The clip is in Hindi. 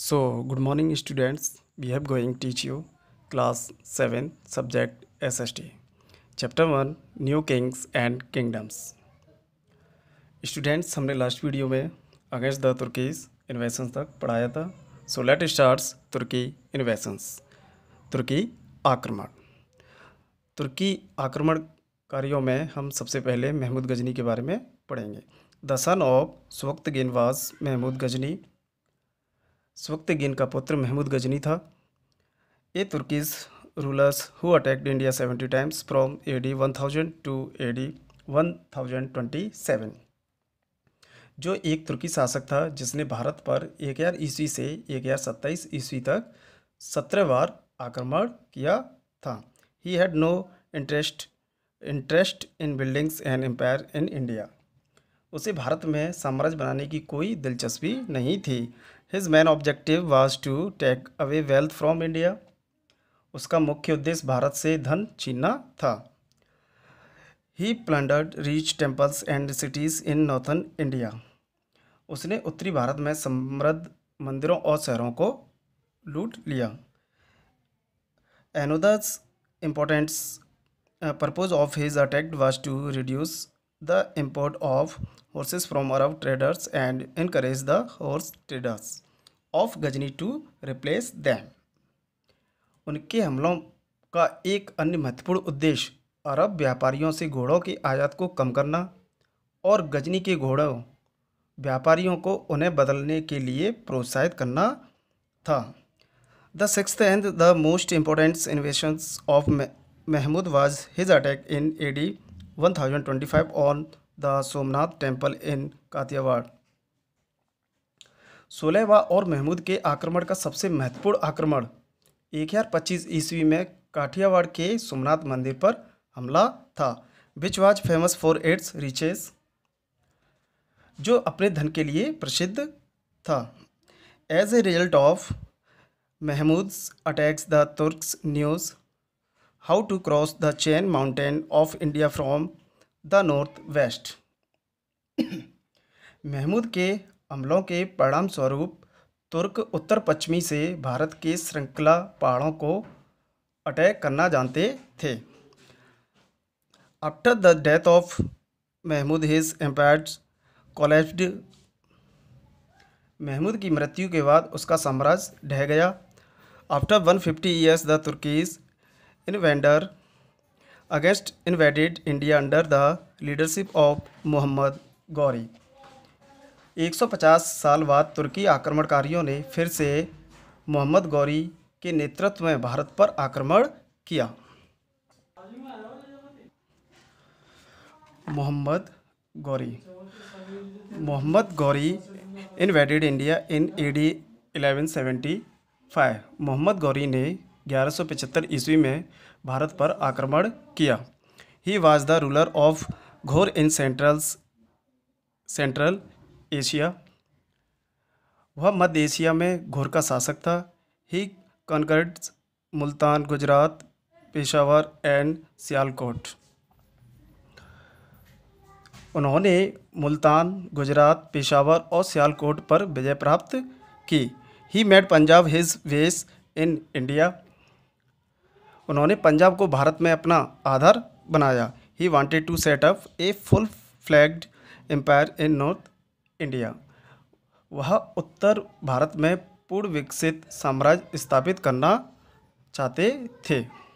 So good morning students we have going teach you class seven subject S S T chapter one new kings and kingdoms students हमने लास्ट वीडियो में अगेंस्ट द तुर्कीज इन्वेशंस तक पढ़ाया था सो लेट स्टार्ट तुर्की इन्वेशंस तुर्की आक्रमण तुर्की आक्रमणकारियों में हम सबसे पहले महमूद गजनी के बारे में पढ़ेंगे द सन ऑफ स्वक्त गेंदबाज महमूद गजनी सोख्तगीन का पुत्र महमूद गजनी था a Turkish from A D one thousand two A D one thousand twenty seven जो एक तुर्की शासक था जिसने भारत पर एक हज़ार ईस्वी से एक हज़ार सत्ताईस ईस्वी तक सत्रह बार आक्रमण किया था he had no interest interest in buildings and empire in India उसे भारत में साम्राज्य बनाने की कोई दिलचस्पी नहीं थी his main objective was to take away wealth from India उसका मुख्य उद्देश्य भारत से धन छीनना था he plundered rich temples and cities in northern India उसने उत्तरी भारत में समृद्ध मंदिरों और शहरों को लूट लिया another important purpose of his attacked was to reduce the import of horses from Arab traders and encourage the horse traders of Ghazni to replace them. उनके हमलों का एक अन्य महत्वपूर्ण उद्देश्य अरब व्यापारियों से घोड़ों की आयात को कम करना और गजनी के घोड़ों व्यापारियों को उन्हें बदलने के लिए प्रोत्साहित करना था the six and the most important invasions of Mahmud was his attack in AD 1025 on the Somnath temple in Kathiawar सोलहवा और महमूद के आक्रमण का सबसे महत्वपूर्ण आक्रमण एक हज़ार पच्चीस ईस्वी में काठियावाड़ के सोमनाथ मंदिर पर हमला था which was famous for its riches जो अपने धन के लिए प्रसिद्ध था as a result of Mahmud attacks the Turk knew how to cross the chain mountain of India from the west Mahmud के हमलों के परिणाम स्वरूप तुर्क उत्तर पश्चिमी से भारत के श्रृंखला पहाड़ों को अटैक करना जानते थे after the death of Mahmud his empire collapsed Mahmud की मृत्यु के बाद उसका साम्राज्य ढह गया after 150 fifty years the Turkish invader against invaded India under the leadership of Mohammad Ghori 150 साल बाद तुर्की आक्रमणकारियों ने फिर से मोहम्मद गौरी के नेतृत्व में भारत पर आक्रमण किया Mohammad Ghori Mohammad Ghori invaded India in A D 1175 Mohammad Ghori ने ग्यारह ईस्वी में भारत पर आक्रमण किया he was the ruler of Ghor in centrals central Asia वह मध्य एशिया में घोर का शासक था he conquered Multan Gujarat Peshawar and Sialkot उन्होंने मुल्तान गुजरात पेशावर और सियालकोट पर विजय प्राप्त की ही मेड पंजाब हिज वेस इन इंडिया उन्होंने पंजाब को भारत में अपना आधार बनाया he wanted to set up a full flagged empire in north India वह उत्तर भारत में पूर्व विकसित साम्राज्य स्थापित करना चाहते थे